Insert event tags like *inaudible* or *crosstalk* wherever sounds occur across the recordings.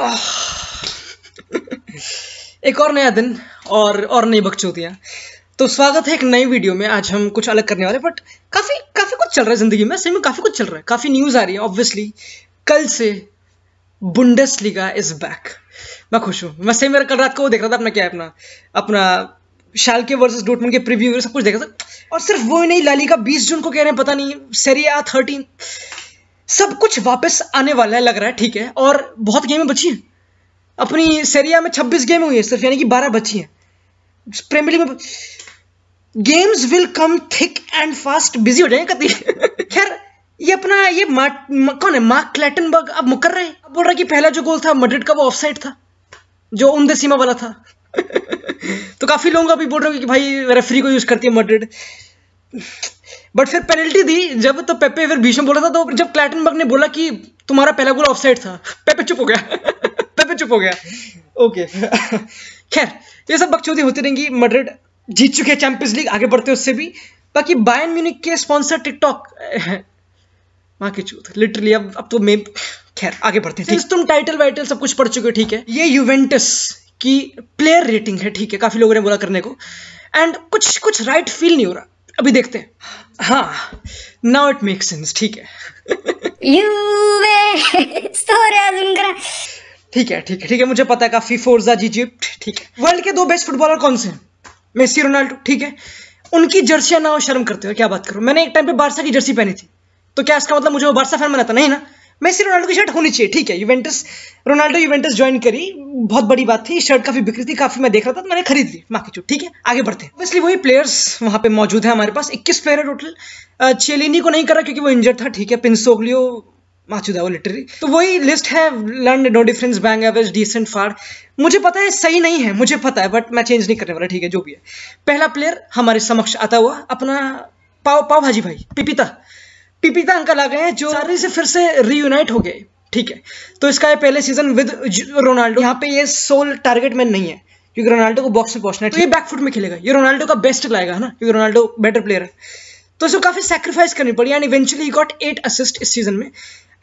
*sighs* एक और नया दिन और और नई बकचोतियाँ तो स्वागत है एक नई वीडियो में आज हम कुछ अलग करने वाले बट काफ़ी काफ़ी कुछ चल रहा है ज़िंदगी में सही में काफ़ी कुछ चल रहा है काफ़ी न्यूज़ आ रही है ऑब्वियसली कल से बुंडस लीगा इज़ बैक मैं खुश हूँ मैं सही मेरा कल रात को वो देख रहा था अपना क्या है अपना अपना शाल के वर्सेज डोटमन के प्रीव्यू सब कुछ देखा था और सिर्फ वो ही नहीं लाली का बीस जून को कह रहे हैं पता नहीं सरिया थर्टीन सब कुछ वापस आने वाला है लग रहा है ठीक है और बहुत गेमें बची हैं अपनी सेरिया में 26 गेमें हुई है सिर्फ यानी कि 12 बची हैं लीग में games will come thick and fast busy हो जाएंगे कभी *laughs* खैर ये अपना ये मा, कौन है मार्क क्लेटनबर्ग अब मुकर रहे अब बोल रहा है कि पहला जो गोल था मड्रिड का वो ऑफसाइड था जो उमदे सीमा वाला था *laughs* तो काफी लोग अभी बोल रहे हो कि भाई रेफरी को यूज करती है मड्रिड बट फिर पेनल्टी दी जब तो पेपे फिर भीषम बोला था तो जब क्लैटन ने बोला कि तुम्हारा पहला गोल ऑफसाइड था पेपे चुप हो गया पेपे *laughs* चुप हो गया ओके *laughs* खैर ये सब बकचौदी होती रहेंगी मड्रिड जीत चुके हैं चैंपियंस लीग आगे बढ़ते हैं उससे भी बाकी बायन म्यूनिक के स्पॉन्सर टिकटॉक *laughs* माँ की चूत लिटरली अब अब तो मैं खैर आगे बढ़ते हैं तुम टाइटल वाइटल सब कुछ पढ़ चुके हो ठीक है ये यूवेंटस की प्लेयर रेटिंग है ठीक है काफ़ी लोगों ने बोला करने को एंड कुछ कुछ राइट फील नहीं हो रहा अभी देखते हैं हाँ नाउ इट मेक सेंस ठीक है ठीक है ठीक है ठीक है मुझे पता है काफी फोर्जा इजिप्ट ठीक है वर्ल्ड के दो बेस्ट फुटबॉलर कौन से हैं मेसी रोनाल्डो ठीक है उनकी जर्सियां ना शर्म करते हो क्या बात करो मैंने एक टाइम पे बारसा की जर्सी पहनी थी तो क्या इसका मतलब मुझे वो बारसा फैन बनाता नहीं ना मेसी रोनाल्डो की शर्ट होनी चाहिए ठीक है यूवेंटस रोनाल्डो यूवेंटस ज्वाइन करी बहुत बड़ी बात थी शर्ट काफी बिक्री थी काफी मैं देख रहा था तो मैंने खरीद ली माकी चूट ठीक है आगे बढ़ते हैं इसलिए वही प्लेयर्स वहाँ पे मौजूद है हमारे पास इक्कीस प्लेयर है टोटल चेलिनी को नहीं करा क्योंकि वो इंजर्ड था ठीक है पिंसोगलियो मौजूद है वो लिटरी तो वही लिस्ट है learn no difference bang average decent far मुझे पता है सही नहीं है मुझे पता है बट मैं चेंज नहीं करने वाला ठीक है जो भी है पहला प्लेयर हमारे समक्ष आता हुआ अपना पाव पाव भाजी भाई पिपिता पिपीता अंकल आ गए हैं जो सारे से फिर से रीयूनाइट हो गए ठीक है तो इसका है पहले सीजन विद रोनाल्डो यहाँ पे ये सोल टारगेट मैन नहीं है क्योंकि रोनाल्डो को बॉक्स में पहुंचना है तो ये बैकफुट में खेलेगा ये रोनाल्डो का बेस्ट लाएगा है ना क्योंकि रोनाल्डो बेटर प्लेयर है तो इसको काफी सेक्रीफाइस करनी पड़ी and eventually got eight assist इस सीजन में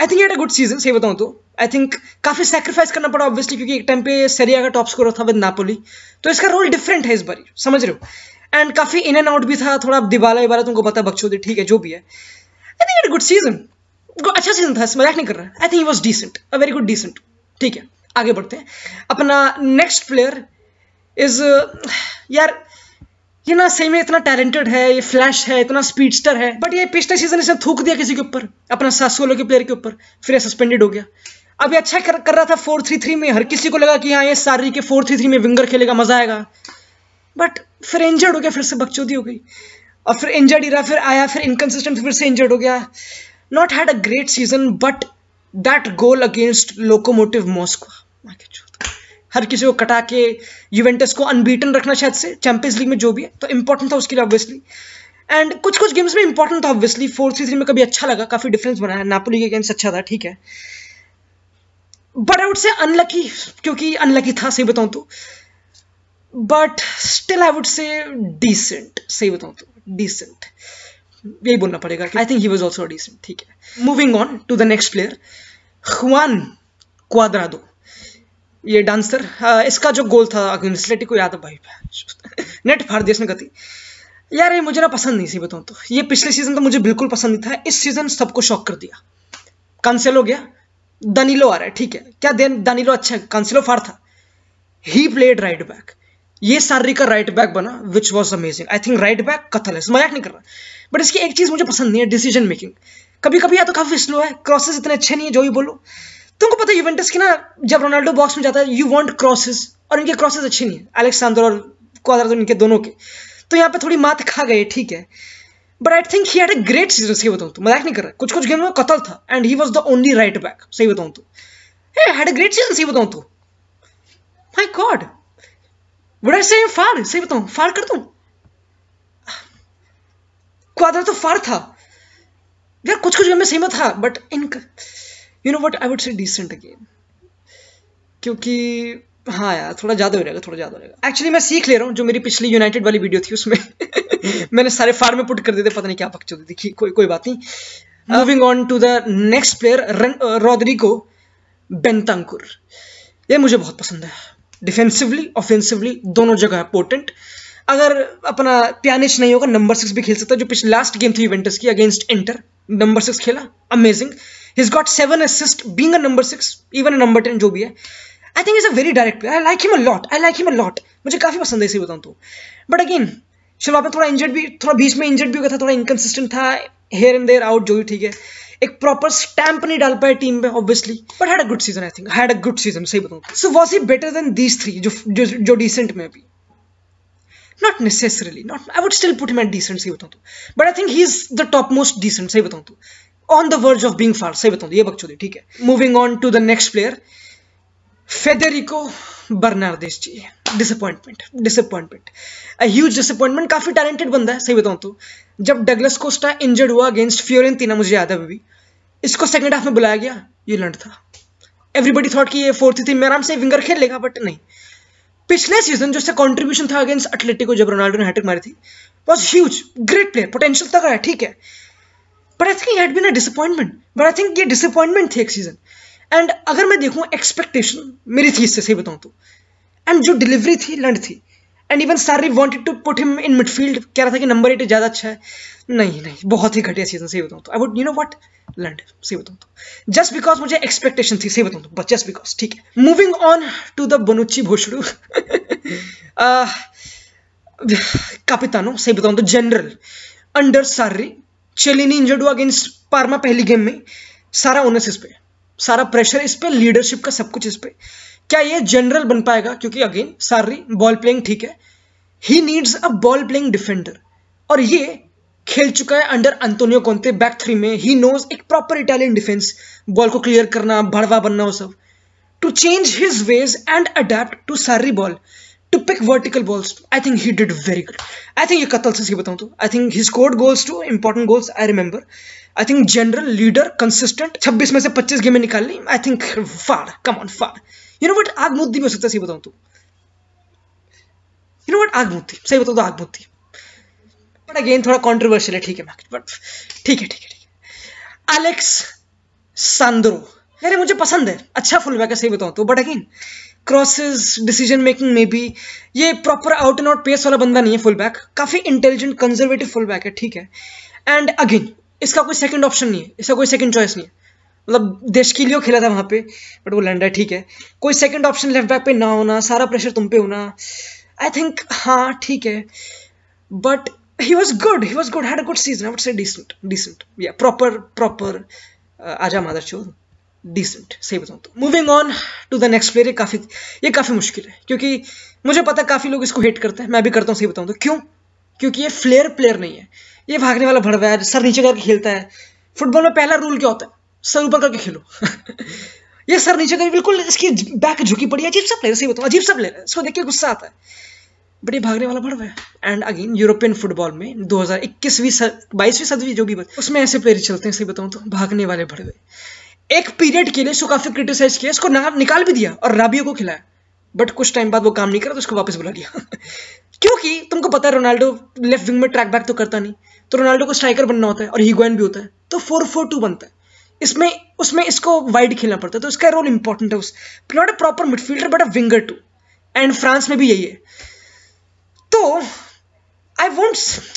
आई थिंक ये गुड सीजन सही बताऊँ तो आई थिंक काफी सेक्रीफाइस करना पड़ा ऑब्वियसली क्योंकि एक टाइम पे सरिया का टॉप स्कोर था विद नापोली तो इसका रोल डिफरेंट है इस बार समझ रहे हो एंड काफी इन एंड आउट भी था थोड़ा दिवाला विवाला तुमको तो पता बक्चोदी ठीक है जो भी है आई थिंक गुड सीजन अच्छा सीजन था मजाक नहीं कर रहा I think was decent a very good decent ठीक है आगे बढ़ते हैं अपना नेक्स्ट प्लेयर इज यार ये ना सही में इतना टैलेंटेड है ये फ्लैश है इतना स्पीडस्टर है बट ये पिछले सीजन इसने थूक दिया किसी के ऊपर अपना सोलो के प्लेयर के ऊपर फिर ये सस्पेंडेड हो गया अब ये अच्छा कर, कर रहा था फोर थ्री थ्री में हर किसी को लगा कि हाँ ये सारी के फोर थ्री थ्री में विंगर खेलेगा मजा आएगा बट फिर इंजर्ड हो गया फिर से बकचोदी हो गई और फिर इंजर्ड ही रहा फिर आया फिर इनकन्सिस्टेंट फिर से इंजर्ड हो गया not had a great season but that goal against Lokomotiv Moscow हर किसी को कटा के यूवेंटस को अनबीटन रखना शायद से चैंपियंस लीग में जो भी है तो इंपॉर्टेंट था उसके लिए ऑब्वियसली एंड कुछ कुछ गेम्स में इंपॉर्टेंट था ऑब्वियसली फोर थ्री थ्री में कभी अच्छा लगा काफी डिफरेंस बना है नापोली के अगेंस्ट अच्छा था ठीक है but I would say unlucky क्योंकि अनलकी था सही बताऊं तो but still I would say decent सही बताऊं तो डिसेंट यही बोलना पड़ेगा I think he was also decent ठीक है moving on to the next player Juan Cuadrado ये डांसर इसका जो गोल था एथलेटिक को याद है भाई नेट फार दिया इसने गति यार ये मुझे ना पसंद नहीं सी बताऊँ तो ये पिछले सीजन तो मुझे बिल्कुल पसंद नहीं था इस सीजन सबको शॉक कर दिया कंसेलो गया दानीलो आ रहा है ठीक है क्या दे दानीलो अच्छा है कंसेलो फार था ही प्लेड राइट बैक ये सारी का राइट बैक बना which was amazing I think right back कथल है मजाक नहीं कर रहा बट इसकी एक चीज़ मुझे पसंद नहीं है डिसीजन मेकिंग कभी कभी या तो काफ़ी स्लो है क्रॉसेस इतने अच्छे नहीं है जो भी बोलो तुमको पता है यूवेंटस की ना जब रोनाल्डो बॉक्स में जाता है यू वॉन्ट क्रॉसेज और इनके क्रॉसेज अच्छे नहीं है अलेक्सांडर और क्वादर इनके दोनों के तो यहाँ पे थोड़ी मात खा गए ठीक है but I think he had a great season सही बताऊँ तो मजाक नहीं कर रहा कुछ कुछ गेम में कतल था and he was the only right back सही बताऊँ तो हैड अ ग्रेट सीजन सही बताऊँ तो माई गॉड वुड आई से फार सही बताऊं फार कर दूं क्वादर तो फार था यार कुछ कुछ गेम में सही में था but in you know what I would say decent game क्योंकि हाँ यार थोड़ा ज़्यादा हो जाएगा थोड़ा ज़्यादा हो जाएगा एक्चुअली मैं सीख ले रहा हूँ जो मेरी पिछली यूनाइटेड वाली वीडियो थी उसमें मैंने सारे फार में पुट कर दिए थे पता नहीं क्या पक चुकी थी कोई कोई बात नहीं moving on to the next player को बेंतांकुर ये मुझे बहुत पसंद है डिफेंसिवली ऑफेंसिवली दोनों जगह इंपोर्टेंट अगर अपना प्यानिच नहीं होगा नंबर सिक्स भी खेल सकता है जो पिछले लास्ट गेम थी इवेंटस की अगेंस्ट इंटर नंबर सिक्स खेला amazing his got seven assist being a number six even a number ten जो भी है I think is a very direct player I like him a lot I like him a lot मुझे काफ़ी पसंद है इसे बताऊँ तो बट अगेन शुरुआत में थोड़ा इंजर्ड भी थोड़ा बीच में इंजर्ड भी हो गया था थोड़ा इनकन्सिस्टेंट था हेयर एंड देयर आउट जो भी ठीक है एक प्रॉपर स्टैंप नहीं डाल पाए टीम में obviously but had a good season I think had a good season सही बताऊं so was he better than these three जो जो, जो डिसेंट में भी not necessarily not I would still put him at decent सही बताऊं तो but I think he is the top most decent सही बताऊं तो on the verge of being far सही बताऊं तो ये बकचोदी ठीक है moving on to the next player Federico Bernardeschi ji disappointment disappointment huge disappointment काफ़ी टैलेंटेड बंदा है सही बताऊं तो जब डगलस कोस्टा इंजर्ड हुआ अगेंस्ट फ्योरेंटीना मुझे याद है अभी इसको सेकेंड हाफ में बुलाया गया ये लंड था एवरीबडी थॉट कि ये फोर्थ थी मैं आराम से विंगर खेल लेगा बट नहीं पिछले सीजन जो उसका कॉन्ट्रीब्यूशन था अगेंस्ट अटलेटिको जब रोनाल्डो ने हैट्रिक मारी थी was huge great player potential तक है ठीक है but I think had been a disappointment but I think ये डिसअपॉइंटमेंट थी एक सीजन एंड अगर मैं देखूँ एक्सपेक्टेशन मेरी थी इससे सही बताऊँ तो एंड जो डिलीवरी थी लंड थी and even Sarri wanted to put him in midfield कह रहा था कि नंबर एट ज़्यादा अच्छा है नहीं नहीं बहुत ही घटिया सीजन सही बताऊँ तो I would you know what लंड सही बताऊँ तो जस्ट बिकॉज मुझे एक्सपेक्टेशन थी सही बताऊँ तो बट जस्ट बिकॉज ठीक है moving on to the Bonucci भोसड़ू कापितानो सही बताऊँ तो जनरल अंडर सारी चेली नहीं इंजर्ड हुआ अगेंस्ट पारमा पहली गेम में सारा ओनस इस पर सारा प्रेशर इस पर लीडरशिप का सब कुछ इस पर क्या ये जनरल बन पाएगा क्योंकि अगेन सारी बॉल प्लेइंग ठीक है he needs a ball playing defender और ये खेल चुका है under Antonio Conte back three में ही नोज एक प्रॉपर इटालियन डिफेंस बॉल को क्लियर करना भड़वा बनना वो सब to change his ways and adapt to Sarri ball to pick vertical balls I think he did very good I think ये कतल से बताऊं तो I think he scored goals two important goals I remember I think general leader consistent 26 में से 25 गेमें निकाल ली I think फाड़ come on फाड़ यू नो आग आगमुद्दी में हो सकता है सही बताऊं तो यू नो आग मुद्दी सही बताऊं तो आग मुद्दी बट अगेन थोड़ा कॉन्ट्रोवर्शियल है ठीक है मार्केट बट ठीक है ठीक है ठीक है एलेक्स सांद्रो अरे मुझे पसंद है अच्छा फुल बैक है सही बताऊं तो but again crosses decision making में भी ये proper out and out pace वाला बंदा नहीं है फुल बैक काफ़ी इंटेलिजेंट कंजर्वेटिव फुल बैक है ठीक है एंड अगेन इसका कोई सेकंड ऑप्शन नहीं है इसका कोई सेकंड चॉइस नहीं है मतलब देश के लिए खेला था वहाँ पे बट वो लैंड है ठीक है कोई सेकंड ऑप्शन लेफ्ट बैक पे ना होना सारा प्रेशर तुम पे होना आई थिंक हाँ ठीक है but he was good he was good had a good season I would say decent decent या प्रॉपर प्रॉपर आजा मादर चोर डिसेंट सही बताऊँ तो moving on to the next player ये काफ़ी ये काफ़ी मुश्किल है क्योंकि मुझे पता है काफ़ी लोग इसको हेट करते हैं मैं भी करता हूँ सही बताऊँ तो क्यों क्योंकि ये फ्लेयर प्लेयर नहीं है ये भागने वाला भड़वा है सर नीचे करके खेलता है फुटबॉल में पहला रूल क्या होता है सर ऊपर करके खेलो *laughs* ये सर नीचे करके बिल्कुल इसकी बैक झुकी पड़ी है अजीब ले प्लेयर सही बताओ अजीब सा प्लेयर इसको देख के गुस्सा आता है बट ये भागने वाला बढ़ रहा है एंड अगेन यूरोपियन फुटबॉल में 2021वीं इक्कीसवीं बाईसवीं सदवी जो भी उसमें ऐसे प्लेयर चलते हैं सही बताऊँ तो भागने वाले बढ़ गए एक पीरियड के लिए इसको काफ़ी क्रिटिसाइज किया इसको निकाल भी दिया और राबियो को खिलाया बट कुछ टाइम बाद वो काम नहीं करा तो उसको वापस बुला लिया *laughs* क्योंकि तुमको पता है रोनाल्डो लेफ्ट विंग में ट्रैक बैक तो करता नहीं तो रोनाल्डो को स्ट्राइकर बनना होता है और हीगोइन भी होता है तो फोर फोर टू बनता है इसमें उसमें इसको वाइड खेलना पड़ता है तो इसका रोल इंपॉर्टेंट है उस not a proper midfielder but a winger to and France में भी यही है तो I want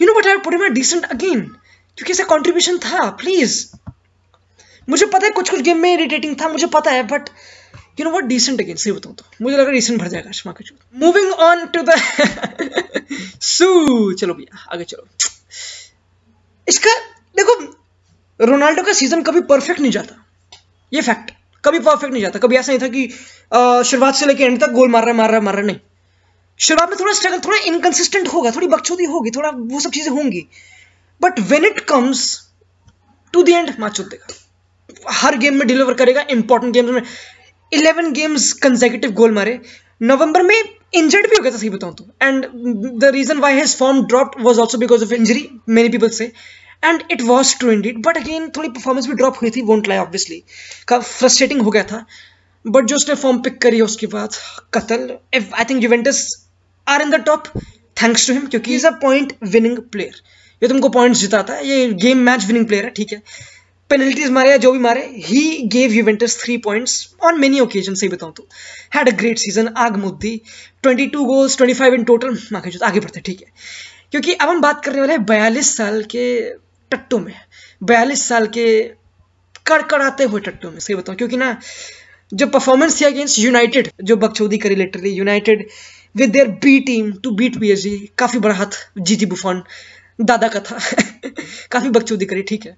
you know but I put my decent again क्योंकि ऐसा कॉन्ट्रीब्यूशन था प्लीज मुझे पता है कुछ कुछ गेम में इरिटेटिंग था मुझे पता है but you know what decent again सही बताऊँ तो मुझे लगा रिसेंट भर जाएगा शर्मा के मूविंग ऑन टू द सू चलो भैया आगे चलो इसका देखो रोनाल्डो का सीजन कभी परफेक्ट नहीं जाता ये फैक्ट कभी परफेक्ट नहीं जाता कभी ऐसा नहीं था कि शुरुआत से लेकर एंड तक गोल मार रहा है मार रहा है मार रहा नहीं शुरुआत में थोड़ा स्ट्रगल थोड़ा इनकंसिस्टेंट होगा थोड़ी बकचोदी होगी थोड़ा वो सब चीजें होंगी but when it comes to the end माचो देगा हर गेम में डिलीवर करेगा इंपॉर्टेंट गेम्स में इलेवन गेम्स कंजेकेटिव गोल मारे नवंबर में इंजर्ड भी हो गया था सही बताऊं तो and the reason why has form drop was also because of injury many people say and it was true indeed but again थोड़ी परफॉर्मेंस भी ड्रॉप हुई थी वोंट लाई ऑब्वियसली का फ्रस्ट्रेटिंग हो गया था बट जो उसने फॉर्म पिक करी उसके बाद कतल I think Juventus are in the top thanks to him क्योंकि is a point winning player ये तुमको पॉइंट्स जिताता है ये गेम मैच विनिंग प्लेयर है ठीक है पेनल्टीज मारे या जो भी मारे he gave Juventus three points on many occasion से बताऊँ तो हैड अ ग्रेट सीजन आग मुद्दी twenty two goals twenty five in total आगे बढ़ते ठीक है क्योंकि अब हम बात करने वाले हैं बयालीस साल के टट्टू में बयालीस साल के कड़कड़ाते हुए टट्टू में सही बताऊँ क्योंकि ना जो परफॉर्मेंस थी अगेंस्ट यूनाइटेड जो बकचौदी करी literally United with their B team to beat P H काफ़ी बड़ा हाथ जी जी बुफान दादा का था *laughs* काफ़ी बकचौदी करी ठीक है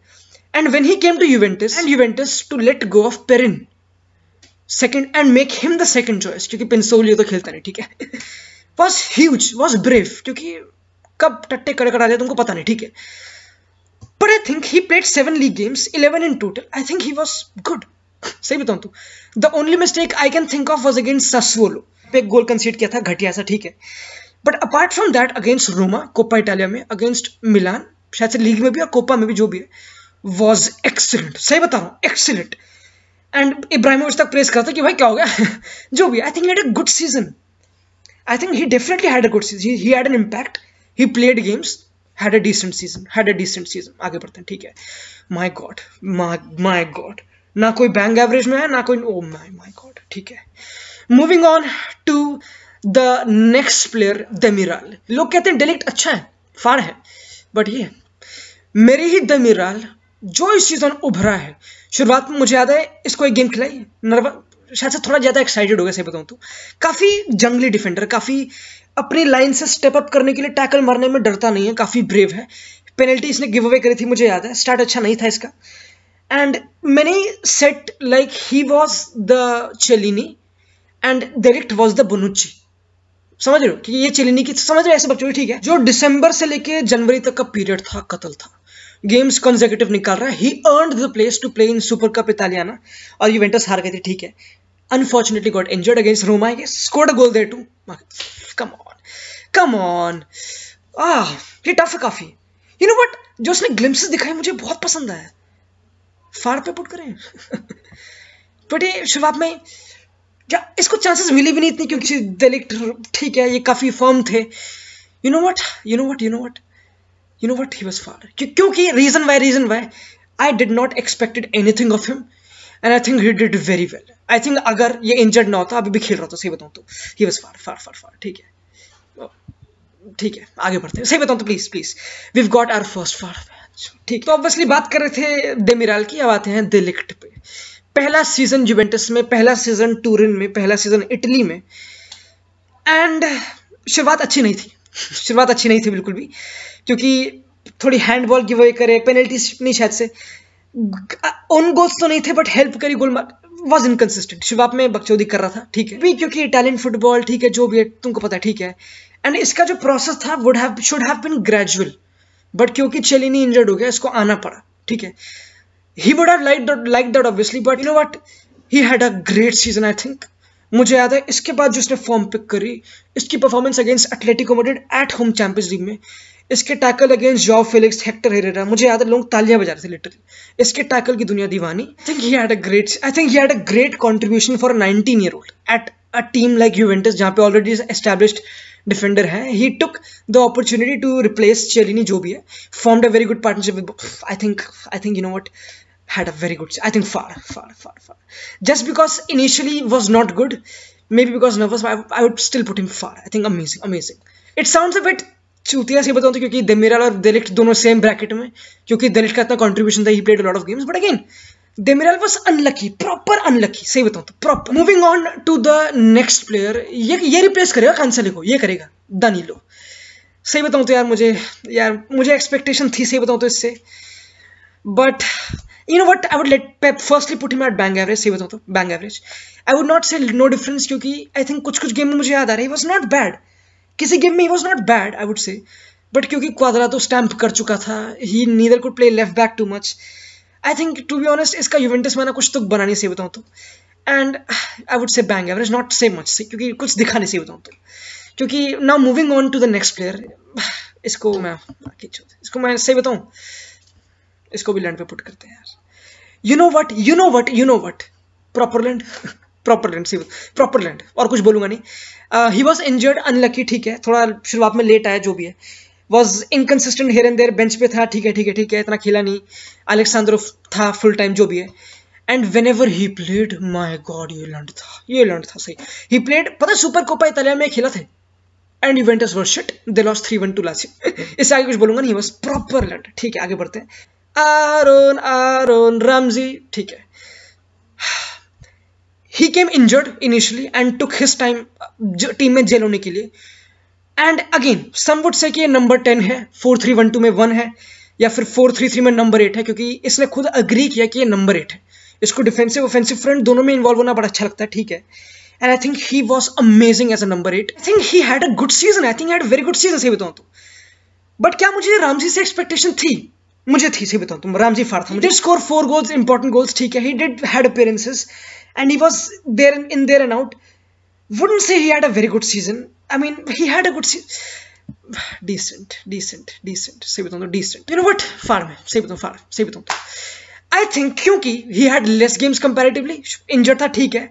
and when he came to Juventus and Juventus to let go of Perin second and make him the second choice क्योंकि पिंसोलियो तो खेलता नहीं ठीक है वॉज ह्यूज वॉज ब्रेव क्योंकि कब टट्टे कड़कड़ा कड़ा तुमको पता नहीं ठीक है but I think he played seven league games eleven in total I think he was good सही बताऊं तू the only mistake I can think of was against Sassuolo पे गोल कंसीड किया था घटिया सा ठीक है but apart from that against Roma Coppa Italia में अगेंस्ट मिलान शायद से लीग में भी और कोपा में भी जो भी है वॉज एक्सीलेंट सही बता रहा हूँ एक्सीलेंट एंड इब्राहिमोविच तक प्रेस करता कि भाई क्या हो गया *laughs* जो भी I think had a good season I think he definitely had a good season he had an impact he played games had a decent season had a decent season आगे बढ़ते हैं ठीक है माय गॉड माय गॉड ना कोई bank average में है ना कोई ओ माय माय गॉड ठीक है moving on to the next player Demiral लोग कहते हैं डेलिक्ट अच्छा है फार है बट ये मेरे ही दमिराल जो इस सीजन उभरा है शुरुआत में मुझे याद है इसको एक गेम खिलाई नर्वा शायद से थोड़ा ज़्यादा एक्साइटेड हो गया सही बताऊँ तो काफ़ी जंगली डिफेंडर काफ़ी अपनी लाइन से स्टेप अप करने के लिए टैकल मारने में डरता नहीं है काफ़ी ब्रेव है पेनल्टी इसने गिव अवे करी थी मुझे याद है स्टार्ट अच्छा नहीं था इसका and many said like he was the Chiellini and direct was the Bonucci समझ रहे हो कि ये चेलिनी की समझ रहे ऐसे बच्चों ठीक है जो दिसंबर से लेके जनवरी तक का पीरियड था कतल था गेम्स कंजर्वेटिव निकाल रहा है he earn the place to play in Super Cup Italiana और यूवेंटस हार गई थी ठीक है unfortunately got injured against Roma, I guess. Scored a goal there too. Come on. Come on. Ah, ये टफ है काफी यू नो बट जो उसने ग्लिम्सेस दिखाए मुझे बहुत पसंद आया फार पे पुट करें बट *laughs* ये शुरुआत में या इसको चांसेस मिली भी नहीं इतनी क्योंकि डेलिक्ट ठीक है ये काफ़ी फर्म थे you know what you know what you know what you know what he was far क्योंकि reason why reason why I did not expected anything of him and I think he did very well I think अगर ये injured ना होता तो अभी भी खेल रहा था तो सही बताऊँ तो ही वॉज फार फार फार फार ठीक है oh, ठीक है आगे बढ़ते हैं सही बताऊँ तो please please we got our first far match ठीक तो ऑब्वियसली बात कर रहे थे मिराल की अब आते हैं दिलिक्ट पे पहला सीजन जुबेंटस में पहला सीजन टूरिन में पहला सीजन इटली में एंड शुरुआत अच्छी नहीं थी शुरुआत अच्छी नहीं थी बिल्कुल भी क्योंकि थोड़ी हैंडबॉल की वजह करे पेनल्टी नहीं शायद से ऑन गोल्स तो नहीं थे बट हेल्प करी गोल वॉज इनकन्सिस्टेंट शिवाप में बकचौदी कर रहा था ठीक है भी क्योंकि इटालियन फुटबॉल ठीक है जो भी है तुमको पता है ठीक है एंड इसका जो प्रोसेस था would have should have been gradual but क्योंकि चेलिनी इंजर्ड हो गया इसको आना पड़ा ठीक है he would have like that like that obviously but you know what he had a great season I think मुझे याद है इसके बाद जो उसने फॉर्म पिक करी इसकी performance against athletic Madrid at home champions league में इसके tackle against Joao Felix Hector Herrera मुझे याद है लोग तालियां बजा रहे थे लिटरली इसके टैकल की दुनिया दीवानी I think he had a great I think he had a great contribution for nineteen year old at a team like Juventus जहाँ पे ऑलरेडी एस्टैब्लिश्ड डिफेंडर है he took the opportunity to replace Chiellini जो भी है formed a very good partnership with I think I think you know what had a very good I think far far far far just because initially was not good may be because nervous I would still put him far I think amazing amazing it sounds a bit चूतिया से बताऊं तो क्योंकि देमिराल और दलिट दोनों same bracket में क्योंकि दलिट का इतना कंट्रीब्यूशन था he played lot of games but again Demiral was unlucky proper unlucky सही बताऊं तो proper moving on to the next player ये ये रिप्लेस करेगा कांसले को ये करेगा दानीलो सही बताऊं तो यार मुझे यार मुझे एक्सपेक्टेशन थी सही बताऊं तो इससे but you know what I would let Pep firstly put him at bang average सही बताऊं तो bang average I would not say no difference क्योंकि आई थिंक कुछ कुछ गेम में मुझे याद आ रहा है वॉज नॉट बैड किसी गेम में he was not bad I would say but क्योंकि क्वादरा तो स्टैम्प कर चुका था he neither could play left back too much I think to be honest इसका यूवेंटस मैंने कुछ तो बना नहीं से बताऊँ तो and I would say bang average not so much से क्योंकि कुछ दिखा नहीं से बताऊँ तो क्योंकि now moving on to the next player इसको मैं इसको मैं सही बताऊँ इसको भी लैंड पे पुट करते हैं यार you know what you know what you know what proper land proper land proper land और कुछ बोलूंगा नहीं ही वॉज इंजर्ड अनलकी ठीक है थोड़ा शुरुआत में लेट आया जो भी है was inconsistent here and there bench पे था ठीक है ठीक है ठीक है इतना खेला नहीं अलेक्सांद्रो था फुल टाइम जो भी है and whenever he played my god ये लंड था ये लंड था सही ही प्लेड पता सुपर कोपा इतालिया में खेला थे and Juventus were shit they lost three one to last इससे आगे कुछ बोलूंगा नहीं बस प्रॉपर लंड ठीक है आगे बढ़ते हैं आरोन आरोन रामजी ठीक है he came injured initially and took his time team में जेल होने के लिए and again some would say कि ये नंबर टेन है फोर थ्री वन टू में वन है या फिर फोर थ्री थ्री में नंबर एट है क्योंकि इसने खुद अग्री किया कि ये नंबर एट है इसको डिफेंसिव ऑफेंसिव फ्रंट दोनों में इन्वॉल्व होना बड़ा अच्छा लगता है ठीक है and I think he was amazing as a number eight I think he had a good season I think had very good season से बताऊँ तो बट क्या मुझे रामजी से एक्सपेक्टेशन थी मुझे थी से बताऊँ तुम तो। रामजी फार था मुझे score four goals important goals ठीक है he did had appearances and he was there in, there and out. Wouldn't say he had a very good season. I mean, he had a good season. Decent, decent, decent. Say with decent. You know what? Farm. Say with farm. Say with I think because he had less games comparatively. Injured that, ठीक है.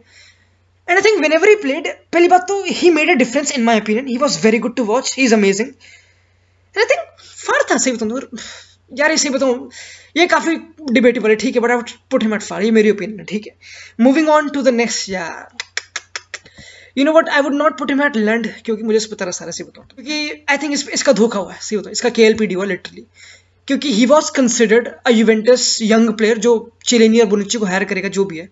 And I think whenever he played, first of he made a difference in my opinion. He was very good to watch. He's amazing. And I think far था सही बताऊँ यार इसे बताऊँ ये काफ़ी डिबेटेबल है ठीक है but I put him at far ये मेरी ओपिनियन है ठीक है moving on to the next यार you know what I would not put him at land क्योंकि मुझे इस पता सारा सी बताऊँ क्योंकि आई थिंक इस, इसका धोखा हुआ है सही बताऊँ इसका के एल पी डी हुआ लिटरली क्योंकि he was considered a Juventus young player जो और बुनिची को हायर करेगा जो भी है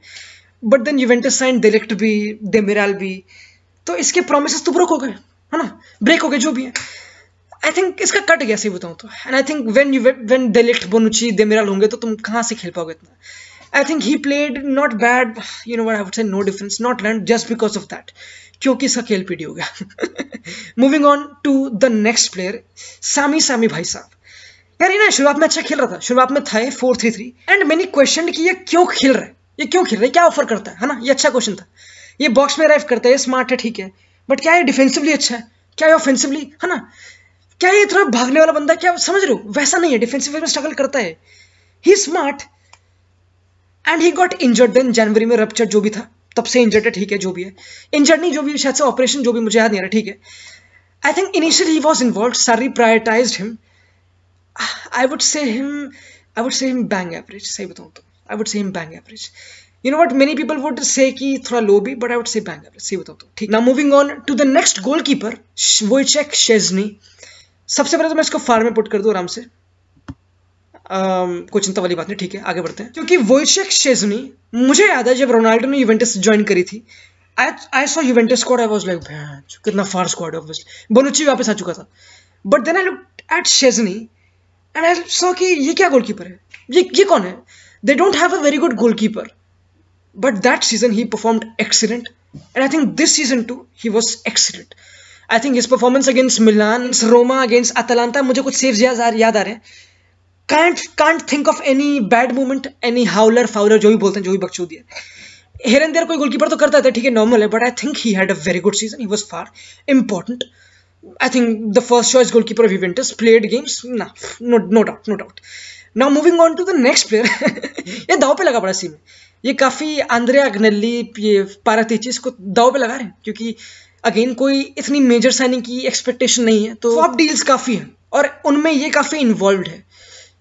but then Juventus sign de Ligt भी डेमिराल भी तो इसके प्रोमिस तो ब्रोक हो गए है ना ब्रेक हो गए जो भी है आई थिंक इसका कट गया सही बताऊँ तो and I think when you when they lift Bonucci Demiral होंगे तो तुम कहाँ से खेल पाओगे इतना I think he played not bad you know what say no difference not learn just because of that क्योंकि इसका खेल पीडी हो गया moving on to the next player Sami Sami भाई साहब यार ये ना शुरुआत में अच्छा खेल रहा था शुरुआत में था फोर थ्री थ्री एंड मैंने क्वेश्चन कि ये क्यों खेल रहा है ये क्यों खेल रहा है क्या ऑफर करता है है ना ये अच्छा क्वेश्चन था ये बॉक्स में अराइव करता है स्मार्ट है ठीक है बट क्या ये डिफेंसिवली अच्छा है क्या ये ऑफेंसिवली है ना क्या ये थोड़ा भागने वाला बंदा क्या समझ रहे हो वैसा नहीं है डिफेंसिव में स्ट्रगल करता है he smart and he got injured then जनवरी में रपच्चर जो भी था तब से इंजर्ड है ठीक है जो भी है इंजर्ड नहीं जो भी शायद से ऑपरेशन जो भी मुझे याद नहीं आ रहा ठीक है I think initial he was involve sorry prioritize him I would say him I would say him bang average सही बताऊँ तो I would say him bang average you know what many people would say कि थोड़ा low भी but I would say bang average सही बताऊँ तो ठीक ना moving on to the next goalkeeper वो चेक शेजनी सबसे पहले तो मैं इसको फार्म में पुट कर दूँ आराम से कोई चिंता वाली बात नहीं ठीक है आगे बढ़ते हैं क्योंकि वोइशेक शेजनी मुझे याद है जब रोनाल्डो ने यूवेंटस ज्वाइन करी थी I saw Juventus squad I was like कितना फार स्क्वाड ऑब्वियसली बोनुची वापस आ चुका था but then I look at Szczesny and I saw कि ये क्या गोलकीपर है ये ये कौन है they don't have a very good goalkeeper but that season he performed excellent and I think this season too he was excellent I think इस performance against Milan Roma against Atalanta मुझे कुछ save याद याद आ रहे हैं can't can't think of any bad moment any howler fowler जो भी बोलते हैं जो भी बक्चू है हेर एंड देर कोई गोलकीपर तो करता था ठीक है नॉर्मल है but I think he had a very good season he was far important I think the first choice goalkeeper of Juventus played games ना no no doubt no doubt now moving on to the next player ये दाव पे लगा पड़ा सी में ये काफ़ी Andre अग्नली ये पारातीचिस को दाव पे लगा रहे हैं क्योंकि अगेन कोई इतनी मेजर साइनिंग की एक्सपेक्टेशन नहीं है तो आप डील्स काफ़ी हैं और उनमें ये काफ़ी इन्वॉल्व है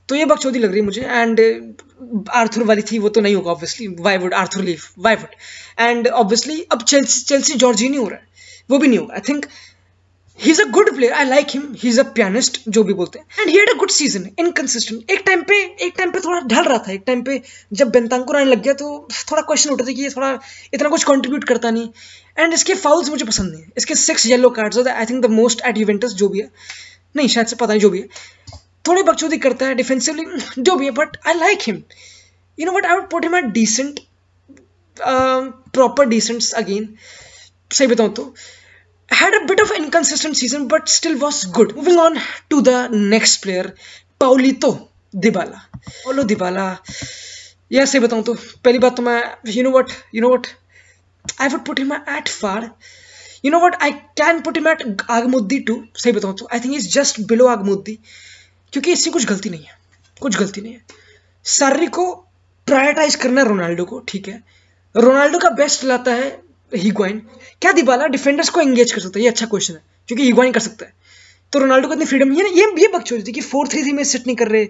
तो ये बकचौदी लग रही है मुझे एंड आर्थर uh, वाली थी वो तो नहीं होगा obviously why would Arthur leave why would and obviously अब चेल्सी चेल्सी जॉर्जी नहीं हो रहा है वो भी नहीं होगा I think he is a good player I like him he is a pianist जो भी बोलते हैं and he had a good season inconsistent एक टाइम पे एक टाइम पे थोड़ा ढल रहा था एक टाइम पे जब बेंतांकुर आने लग गया तो थोड़ा क्वेश्चन उठ रहा था कि ये थोड़ा इतना कुछ कंट्रीब्यूट करता नहीं एंड इसके फाउल्स मुझे पसंद नहीं इसके six yellow cards I think the most at Juventus जो भी है नहीं शायद से पता नहीं जो भी है थोड़ी बकचोदी करता है डिफेंसिवली जो भी है but I like him you know but I would put him at decent proper decents again सही बताऊँ तो had a bit of inconsistent season but still was good. Moving on to the next player, Paulito Dybala. Paulo Dybala. यार सही बताऊं तो पहली बात तो मैं you know what you know what I would put him at far you know what I can put him at आगमुद्दी टू सही बताऊं तो I think is just below आगमुद्दी क्योंकि इससे कुछ गलती नहीं है कुछ गलती नहीं है सारी को प्रायोरिटाइज करना रोनाल्डो को ठीक है रोनाल्डो का बेस्ट लाता है हिग्वाइन क्या दिबाला डिफेंडर्स को एंगेज कर सकता है ये अच्छा क्वेश्चन है क्योंकि हिग्वाइन कर सकता है तो रोनाल्डो को इतनी फ्रीडम ये ये ये बकचोद थी कि फोर थ्री थ्री में सेट नहीं कर रहे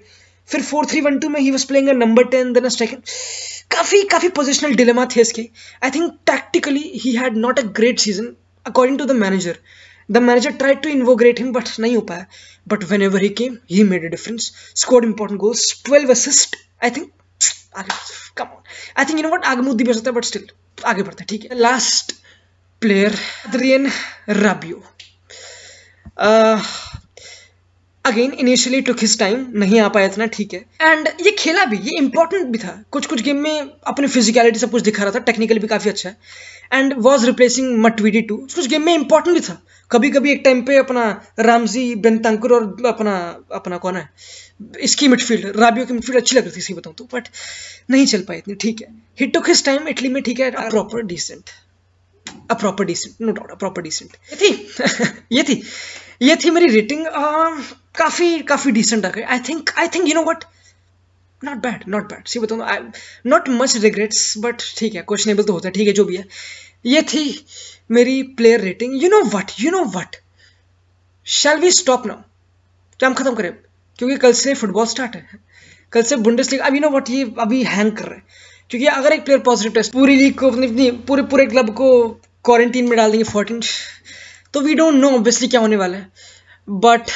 फिर फोर थ्री वन टू में he was playing number ten then striker काफ़ी काफ़ी पोजिशनल डिलेमा थे इसके I think tactically he had not a great season according to the manager the manager try to integrate him but नहीं हो पाया but whenever he came he made a difference score important goals twelve assist I think come I think you know what आगमुद्दी मुद्दी भी हो सकता है but still आगे बढ़ते हैं ठीक है last player Rabiot again initially took his time नहीं आ पाया इतना ठीक है एंड ये खेला भी ये इंपॉर्टेंट भी था कुछ कुछ गेम में अपने फिजिकलिटी सब कुछ दिखा रहा था टेक्निकल भी काफ़ी अच्छा है and was replacing Matuidi to कुछ गेम में इंपॉर्टेंट भी था कभी कभी एक टाइम पे अपना रामजी बेंतांकुर और अपना अपना कौन है इसकी मिडफील्ड राबियो की मिडफील्ड अच्छी लग रही थी इसकी बताऊँ तो बट नहीं चल पाई इतनी ठीक है he took his time Italy में ठीक है proper decent a proper decent no doubt a proper decent ये थी *laughs* ये थी ये थी मेरी रेटिंग काफ़ी काफ़ी डिसेंट रखे I think I think you know what not bad not bad सी बताऊँ I not much regrets but ठीक है क्वेश्चनेबल तो होता है ठीक है जो भी है ये थी मेरी player rating you know what you know what shall we stop now क्या हम खत्म करें क्योंकि कल से फुटबॉल स्टार्ट है कल से बुंडेस लीग अब यू नो वट ये अभी हैंग कर रहे हैं क्योंकि अगर एक प्लेयर पॉजिटिव टेस्ट पूरी लीग को अपनी पूरे पूरे क्लब को क्वारंटीन में डाल देंगे फोर्टीन तो वी डोंट नो ऑब्वियसली क्या होने वाला है but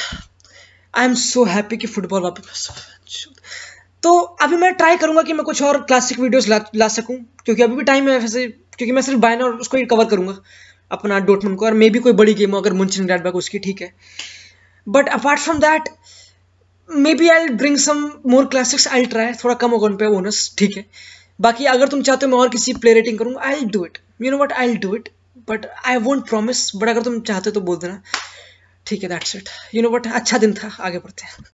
I am so happy कि फुटबॉल वापस तो अभी मैं ट्राई करूंगा कि मैं कुछ और क्लासिक वीडियोस ला ला सकूं क्योंकि अभी भी टाइम है वैसे क्योंकि मैं सिर्फ बायन और उसको ही कवर करूंगा अपना डोटमन को और मे भी कोई बड़ी गेम हो अगर मुंचिन रेडबैक उसकी ठीक है but apart from that may be I bring some more classics I try थोड़ा कम होगा उन पर बोनस ठीक है बाकी अगर तुम चाहते हो मैं और किसी प्ले रेटिंग करूँगा I do it you know what I do it but I won't promise but अगर तुम चाहते हो तो बोल देना ठीक है that's it you know but अच्छा दिन था आगे बढ़ते हैं